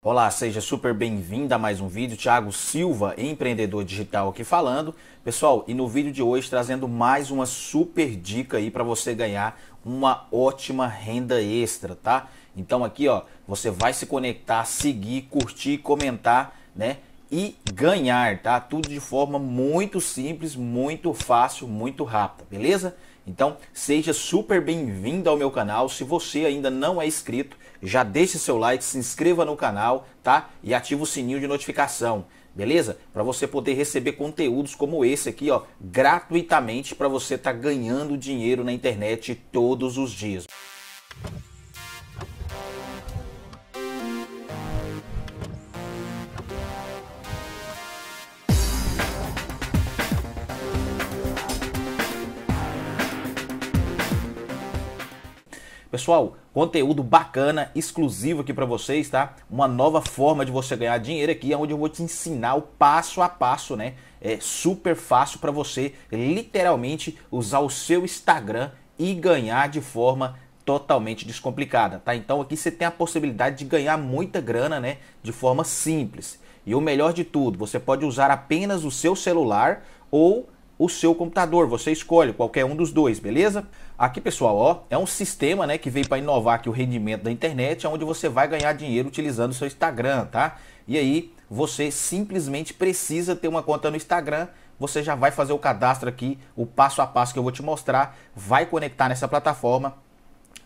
Olá, seja super bem-vindo a mais um vídeo. Thiago Silva, empreendedor digital aqui falando. Pessoal, e no vídeo de hoje trazendo mais uma super dica aí para você ganhar uma ótima renda extra, tá? Então aqui, ó, você vai se conectar, seguir, curtir, comentar, né? E ganhar, tá? Tudo de forma muito simples, muito fácil, muito rápida, beleza? Então, seja super bem-vindo ao meu canal. Se você ainda não é inscrito, já deixe seu like, se inscreva no canal, tá? E ative o sininho de notificação, beleza? Para você poder receber conteúdos como esse aqui, ó, gratuitamente para você estar tá ganhando dinheiro na internet todos os dias. Pessoal, conteúdo bacana, exclusivo aqui para vocês, tá? Uma nova forma de você ganhar dinheiro aqui, onde eu vou te ensinar o passo a passo, né? É super fácil para você literalmente usar o seu Instagram e ganhar de forma totalmente descomplicada, tá? Então aqui você tem a possibilidade de ganhar muita grana, né, de forma simples. E o melhor de tudo, você pode usar apenas o seu celular ou o seu computador, você escolhe qualquer um dos dois, beleza? Aqui, pessoal, ó, é um sistema né, que veio para inovar aqui o rendimento da internet, onde você vai ganhar dinheiro utilizando o seu Instagram, tá? E aí, você simplesmente precisa ter uma conta no Instagram você já vai fazer o cadastro aqui, o passo a passo que eu vou te mostrar, vai conectar nessa plataforma,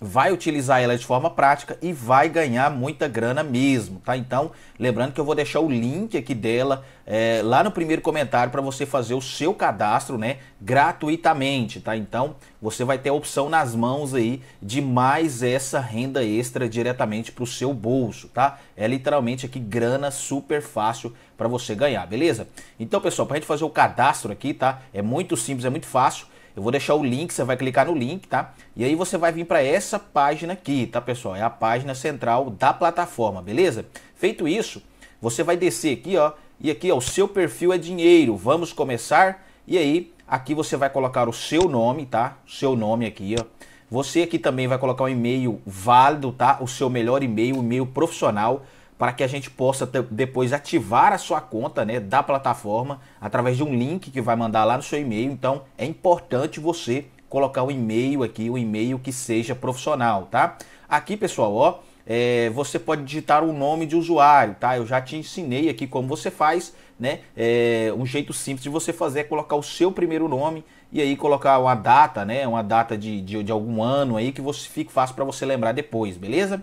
vai utilizar ela de forma prática e vai ganhar muita grana mesmo, tá? Então, lembrando que eu vou deixar o link aqui dela é, lá no primeiro comentário para você fazer o seu cadastro, né? Gratuitamente, tá? Então, você vai ter a opção nas mãos aí de mais essa renda extra diretamente para o seu bolso, tá? É literalmente aqui grana super fácil para você ganhar, beleza? Então, pessoal, para a gente fazer o cadastro aqui, tá? É muito simples, é muito fácil. Eu vou deixar o link, você vai clicar no link, tá? E aí você vai vir para essa página aqui, tá, pessoal? É a página central da plataforma, beleza? Feito isso, você vai descer aqui, ó, e aqui, ó, o seu perfil é dinheiro. Vamos começar. E aí, aqui você vai colocar o seu nome, tá? seu nome aqui, ó. Você aqui também vai colocar um e-mail válido, tá? O seu melhor e-mail, o e-mail profissional para que a gente possa ter, depois ativar a sua conta né, da plataforma através de um link que vai mandar lá no seu e-mail. Então é importante você colocar o e-mail aqui, o e-mail que seja profissional, tá? Aqui, pessoal, ó, é, você pode digitar o nome de usuário, tá? Eu já te ensinei aqui como você faz, né? É, um jeito simples de você fazer é colocar o seu primeiro nome e aí colocar uma data, né? Uma data de, de, de algum ano aí que você fique fácil para você lembrar depois, beleza?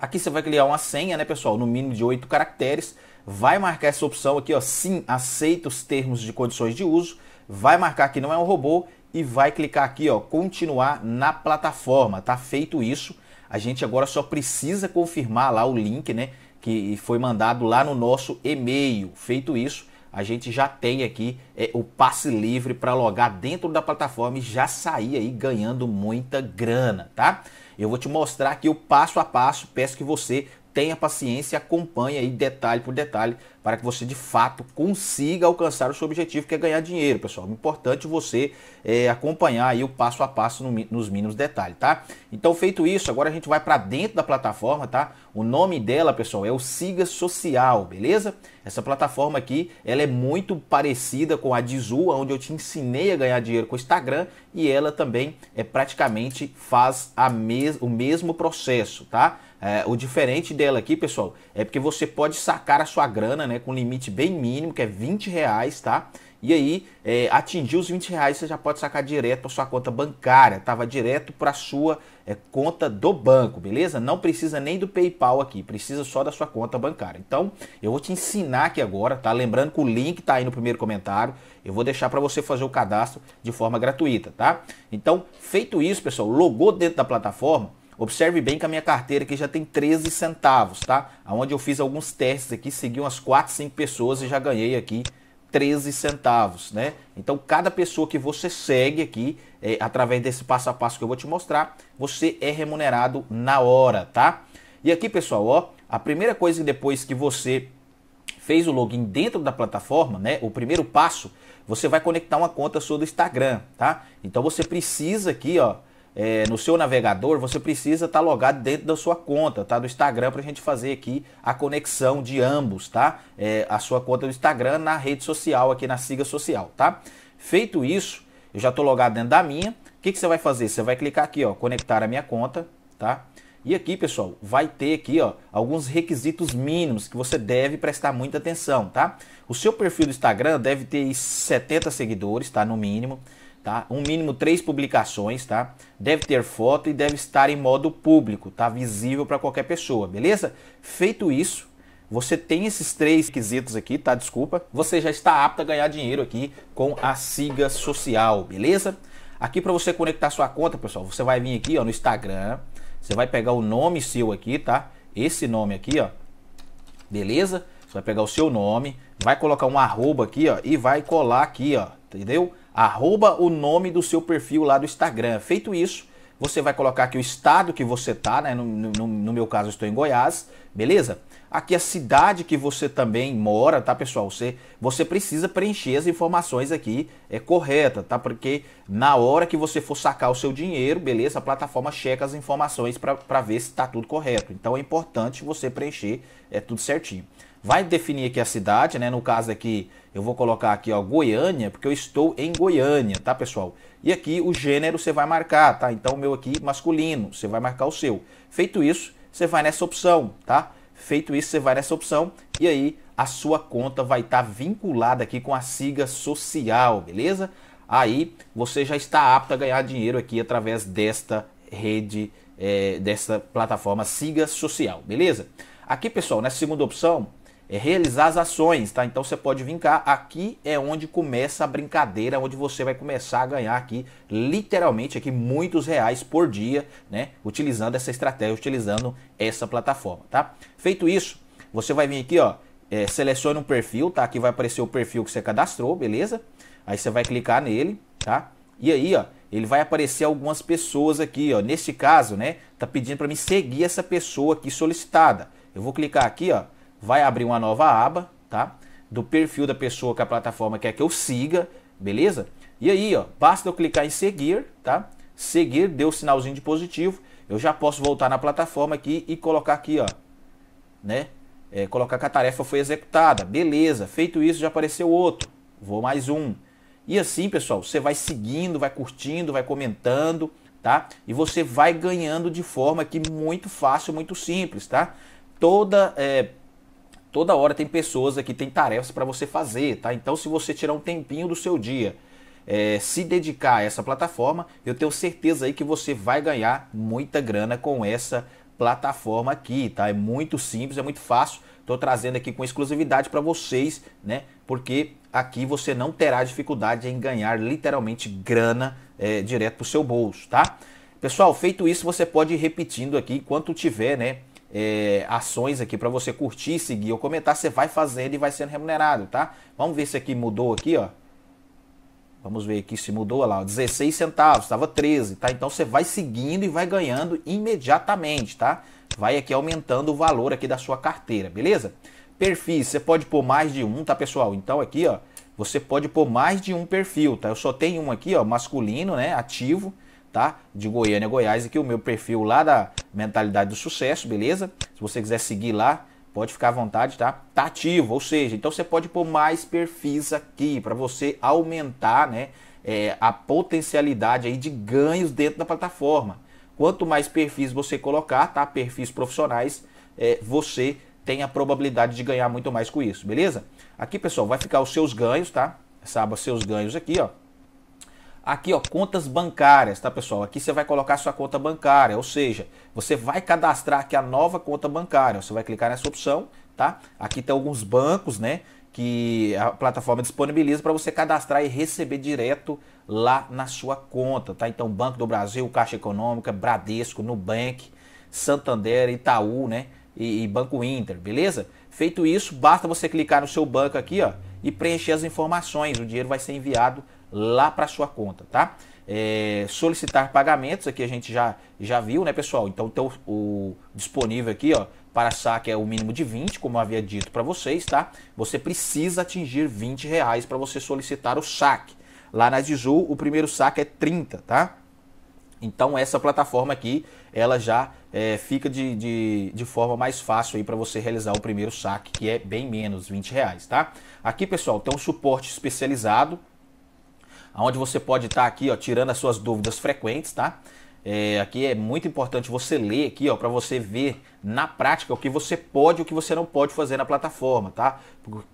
Aqui você vai criar uma senha, né, pessoal? No mínimo de 8 caracteres. Vai marcar essa opção aqui, ó. Sim, aceita os termos de condições de uso. Vai marcar que não é um robô e vai clicar aqui, ó, continuar na plataforma. Tá feito isso. A gente agora só precisa confirmar lá o link, né, que foi mandado lá no nosso e-mail. Feito isso, a gente já tem aqui é, o passe livre para logar dentro da plataforma e já sair aí ganhando muita grana, tá? Eu vou te mostrar aqui o passo a passo, peço que você tenha paciência, e acompanhe aí detalhe por detalhe para que você de fato consiga alcançar o seu objetivo, que é ganhar dinheiro, pessoal. O é importante você é, acompanhar aí o passo a passo no, nos mínimos detalhes, tá? Então, feito isso, agora a gente vai para dentro da plataforma, tá? O nome dela, pessoal, é o Siga Social, beleza? Essa plataforma aqui, ela é muito parecida com a Dizu, onde eu te ensinei a ganhar dinheiro com o Instagram, e ela também é praticamente faz a mes o mesmo processo, tá? É, o diferente dela aqui, pessoal, é porque você pode sacar a sua grana né, com um limite bem mínimo, que é 20 reais, tá? E aí, é, atingir os 20 reais, você já pode sacar direto para sua conta bancária, tava direto para sua é, conta do banco, beleza? Não precisa nem do PayPal aqui, precisa só da sua conta bancária. Então, eu vou te ensinar aqui agora, tá? Lembrando que o link tá aí no primeiro comentário, eu vou deixar para você fazer o cadastro de forma gratuita, tá? Então, feito isso, pessoal, logou dentro da plataforma, Observe bem que a minha carteira aqui já tem 13 centavos, tá? Onde eu fiz alguns testes aqui, segui umas 4, 5 pessoas e já ganhei aqui 13 centavos, né? Então, cada pessoa que você segue aqui, é, através desse passo a passo que eu vou te mostrar, você é remunerado na hora, tá? E aqui, pessoal, ó, a primeira coisa que depois que você fez o login dentro da plataforma, né? O primeiro passo, você vai conectar uma conta sua do Instagram, tá? Então, você precisa aqui, ó, é, no seu navegador, você precisa estar tá logado dentro da sua conta, tá? Do Instagram para a gente fazer aqui a conexão de ambos, tá? É, a sua conta do Instagram na rede social, aqui na siga social, tá? Feito isso, eu já estou logado dentro da minha. O que, que você vai fazer? Você vai clicar aqui, ó, conectar a minha conta, tá? E aqui, pessoal, vai ter aqui ó, alguns requisitos mínimos que você deve prestar muita atenção, tá? O seu perfil do Instagram deve ter 70 seguidores, tá? No mínimo tá? Um mínimo três publicações, tá? Deve ter foto e deve estar em modo público, tá? Visível para qualquer pessoa, beleza? Feito isso, você tem esses três quesitos aqui, tá? Desculpa. Você já está apto a ganhar dinheiro aqui com a Siga Social, beleza? Aqui para você conectar sua conta, pessoal, você vai vir aqui, ó, no Instagram. Você vai pegar o nome seu aqui, tá? Esse nome aqui, ó. Beleza? Você vai pegar o seu nome, vai colocar um arroba aqui, ó, e vai colar aqui, ó, entendeu? arroba o nome do seu perfil lá do Instagram. Feito isso, você vai colocar aqui o estado que você tá, né? No, no, no meu caso, estou em Goiás, beleza? Aqui a cidade que você também mora, tá, pessoal? Você, você precisa preencher as informações aqui é correta, tá? Porque na hora que você for sacar o seu dinheiro, beleza? A plataforma checa as informações para ver se está tudo correto. Então é importante você preencher é tudo certinho. Vai definir aqui a cidade, né? No caso aqui eu vou colocar aqui, ó, Goiânia, porque eu estou em Goiânia, tá, pessoal? E aqui o gênero você vai marcar, tá? Então o meu aqui masculino, você vai marcar o seu. Feito isso, você vai nessa opção, tá? Feito isso, você vai nessa opção e aí a sua conta vai estar tá vinculada aqui com a Siga social, beleza? Aí você já está apto a ganhar dinheiro aqui através desta rede, é, eh, dessa plataforma Siga Social, beleza? Aqui, pessoal, nessa segunda opção, é realizar as ações, tá? Então você pode vir cá, aqui é onde começa a brincadeira, onde você vai começar a ganhar aqui, literalmente aqui, muitos reais por dia, né? Utilizando essa estratégia, utilizando essa plataforma, tá? Feito isso, você vai vir aqui, ó, é, selecione um perfil, tá? Aqui vai aparecer o perfil que você cadastrou, beleza? Aí você vai clicar nele, tá? E aí, ó, ele vai aparecer algumas pessoas aqui, ó. Neste caso, né, tá pedindo para mim seguir essa pessoa aqui solicitada. Eu vou clicar aqui, ó, vai abrir uma nova aba, tá? Do perfil da pessoa que a plataforma quer que eu siga, beleza? E aí, ó, basta eu clicar em seguir, tá? Seguir deu um sinalzinho de positivo. Eu já posso voltar na plataforma aqui e colocar aqui, ó, né? É, colocar que a tarefa foi executada. Beleza, feito isso, já apareceu outro. Vou mais um. E assim, pessoal, você vai seguindo, vai curtindo, vai comentando, tá? E você vai ganhando de forma que muito fácil, muito simples, tá? Toda é, Toda hora tem pessoas aqui, tem tarefas para você fazer, tá? Então, se você tirar um tempinho do seu dia, é, se dedicar a essa plataforma, eu tenho certeza aí que você vai ganhar muita grana com essa plataforma aqui, tá? É muito simples, é muito fácil. Estou trazendo aqui com exclusividade para vocês, né? Porque aqui você não terá dificuldade em ganhar literalmente grana é, direto para o seu bolso, tá? Pessoal, feito isso, você pode ir repetindo aqui enquanto tiver, né? é, ações aqui para você curtir, seguir ou comentar. Você vai fazendo e vai sendo remunerado, tá? Vamos ver se aqui mudou aqui, ó. Vamos ver aqui se mudou, lá, ó, 16 centavos, estava 13, tá? Então você vai seguindo e vai ganhando imediatamente, tá? Vai aqui aumentando o valor aqui da sua carteira, beleza? Perfis, você pode pôr mais de um, tá, pessoal? Então aqui, ó, você pode pôr mais de um perfil, tá? Eu só tenho um aqui, ó, masculino, né, ativo tá? De Goiânia, Goiás, aqui o meu perfil lá da Mentalidade do Sucesso, beleza? Se você quiser seguir lá, pode ficar à vontade, tá? Tá ativo, ou seja, então você pode pôr mais perfis aqui para você aumentar, né? É, a potencialidade aí de ganhos dentro da plataforma. Quanto mais perfis você colocar, tá? Perfis profissionais, é, você tem a probabilidade de ganhar muito mais com isso, beleza? Aqui, pessoal, vai ficar os seus ganhos, tá? Essa aba seus ganhos aqui, ó. Aqui, ó, contas bancárias, tá, pessoal? Aqui você vai colocar sua conta bancária, ou seja, você vai cadastrar aqui a nova conta bancária. Você vai clicar nessa opção, tá? Aqui tem alguns bancos, né? que a plataforma disponibiliza para você cadastrar e receber direto lá na sua conta, tá? Então, Banco do Brasil, Caixa Econômica, Bradesco, Nubank, Santander, Itaú, né? E, e, Banco Inter, beleza? Feito isso, basta você clicar no seu banco aqui, ó, e preencher as informações. O dinheiro vai ser enviado lá para sua conta, tá? É, solicitar pagamentos, aqui a gente já, já viu, né, pessoal? Então, então o disponível aqui, ó, para saque é o mínimo de 20, como eu havia dito para vocês, tá? Você precisa atingir 20 reais para você solicitar o saque. Lá na Dizu, o primeiro saque é 30, tá? Então essa plataforma aqui, ela já é, fica de, de, de, forma mais fácil aí para você realizar o primeiro saque, que é bem menos, 20 reais, tá? Aqui, pessoal, tem um suporte especializado, onde você pode estar tá aqui ó, tirando as suas dúvidas frequentes, tá? É, aqui é muito importante você ler aqui, ó, para você ver na prática o que você pode e o que você não pode fazer na plataforma, tá?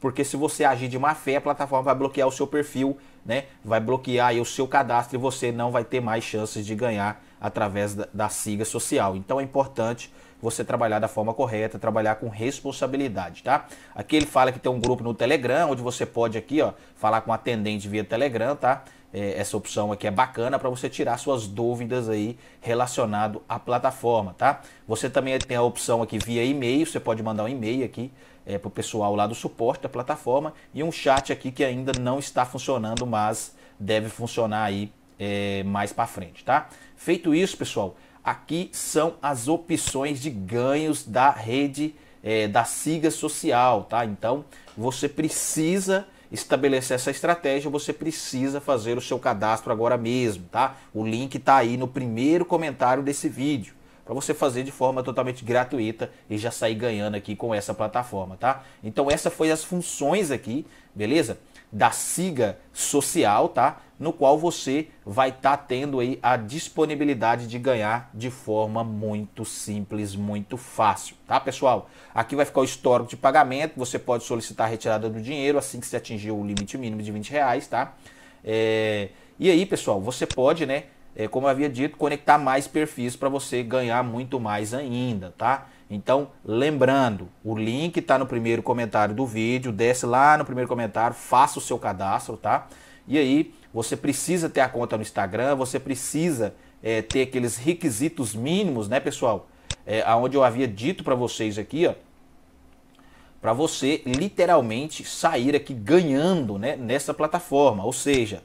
Porque se você agir de má fé, a plataforma vai bloquear o seu perfil, né? Vai bloquear o seu cadastro e você não vai ter mais chances de ganhar através da, da siga social. Então é importante você trabalhar da forma correta, trabalhar com responsabilidade, tá? Aqui ele fala que tem um grupo no Telegram, onde você pode aqui, ó, falar com atendente via Telegram, tá? é, essa opção aqui é bacana para você tirar suas dúvidas aí relacionado à plataforma, tá? Você também tem a opção aqui via e-mail, você pode mandar um e-mail aqui é, para o pessoal lá do suporte da plataforma e um chat aqui que ainda não está funcionando, mas deve funcionar aí é, mais para frente, tá? Feito isso, pessoal, aqui são as opções de ganhos da rede é, da siga social, tá? Então você precisa estabelecer essa estratégia, você precisa fazer o seu cadastro agora mesmo, tá? O link está aí no primeiro comentário desse vídeo para você fazer de forma totalmente gratuita e já sair ganhando aqui com essa plataforma, tá? Então essas foram as funções aqui, beleza? Da siga social, tá? no qual você vai estar tá tendo aí a disponibilidade de ganhar de forma muito simples, muito fácil, tá pessoal? Aqui vai ficar o histórico de pagamento, você pode solicitar a retirada do dinheiro assim que você atingir o limite mínimo de 20 reais, tá? É... E aí pessoal, você pode, né, eh, como eu havia dito, conectar mais perfis para você ganhar muito mais ainda, tá? Então, lembrando, o link está no primeiro comentário do vídeo, desce lá no primeiro comentário, faça o seu cadastro, tá? E aí você precisa ter a conta no Instagram, você precisa é, ter aqueles requisitos mínimos, né, pessoal? É, aonde eu havia dito para vocês aqui, ó, para você literalmente sair aqui ganhando, né, nessa plataforma. Ou seja,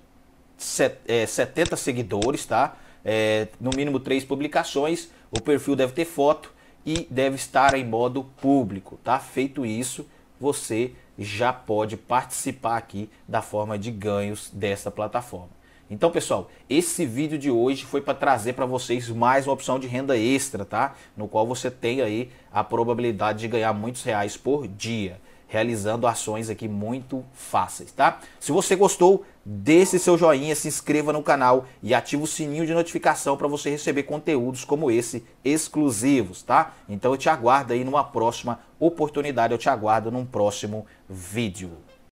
set, é, 70 seguidores, tá? É, no mínimo três publicações, o perfil deve ter foto e deve estar em modo público, tá? Feito isso, você já pode participar aqui da forma de ganhos dessa plataforma. Então, pessoal, esse vídeo de hoje foi para trazer para vocês mais uma opção de renda extra, tá? No qual você tem aí a probabilidade de ganhar muitos reais por dia realizando ações aqui muito fáceis, tá? Se você gostou, deixe seu joinha, se inscreva no canal e ative o sininho de notificação para você receber conteúdos como esse exclusivos, tá? Então eu te aguardo aí numa próxima oportunidade, eu te aguardo num próximo vídeo.